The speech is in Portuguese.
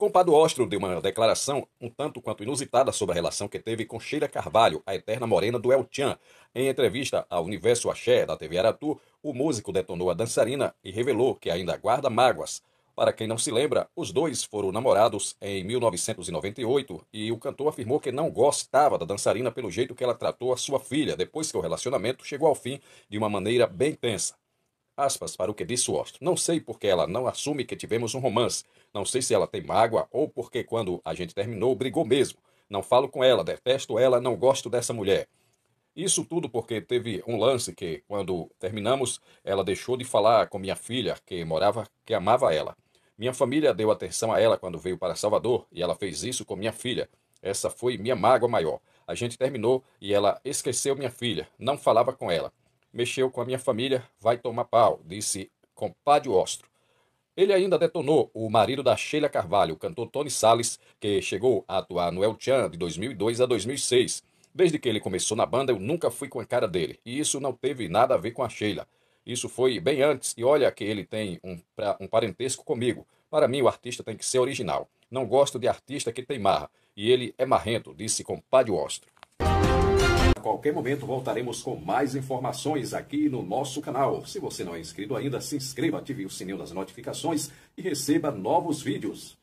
Compadre Ostro deu uma declaração um tanto quanto inusitada sobre a relação que teve com Sheila Carvalho, a eterna morena do El Chan. Em entrevista ao Universo Axé da TV Aratu, o músico detonou a dançarina e revelou que ainda guarda mágoas. Para quem não se lembra, os dois foram namorados em 1998 e o cantor afirmou que não gostava da dançarina pelo jeito que ela tratou a sua filha depois que o relacionamento chegou ao fim de uma maneira bem tensa aspas para o que disse Washington. Não sei porque ela não assume que tivemos um romance. Não sei se ela tem mágoa ou porque quando a gente terminou brigou mesmo. Não falo com ela, detesto ela, não gosto dessa mulher. Isso tudo porque teve um lance que, quando terminamos, ela deixou de falar com minha filha, que morava, que amava ela. Minha família deu atenção a ela quando veio para Salvador e ela fez isso com minha filha. Essa foi minha mágoa maior. A gente terminou e ela esqueceu minha filha, não falava com ela mexeu com a minha família, vai tomar pau, disse compadre Ostro. Ele ainda detonou o marido da Sheila Carvalho, o cantor Tony Salles, que chegou a atuar no El Chan de 2002 a 2006. Desde que ele começou na banda, eu nunca fui com a cara dele, e isso não teve nada a ver com a Sheila. Isso foi bem antes, e olha que ele tem um, pra, um parentesco comigo. Para mim, o artista tem que ser original. Não gosto de artista que tem marra, e ele é marrento, disse compadre Ostro qualquer momento voltaremos com mais informações aqui no nosso canal. Se você não é inscrito ainda, se inscreva, ative o sininho das notificações e receba novos vídeos.